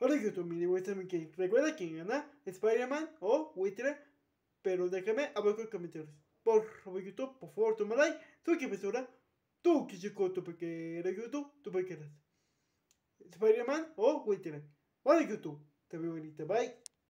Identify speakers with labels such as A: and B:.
A: Ahora que tu mini que recuerda quién gana Spider-Man o Witcher, pero déjame abajo en comentarios. Por favor, YouTube, por favor, toma like, tú que sobra, tú que chico, tu eres YouTube, tu pequeña. Spider-Man o Witcher. Hola YouTube, te veo bonita, bye.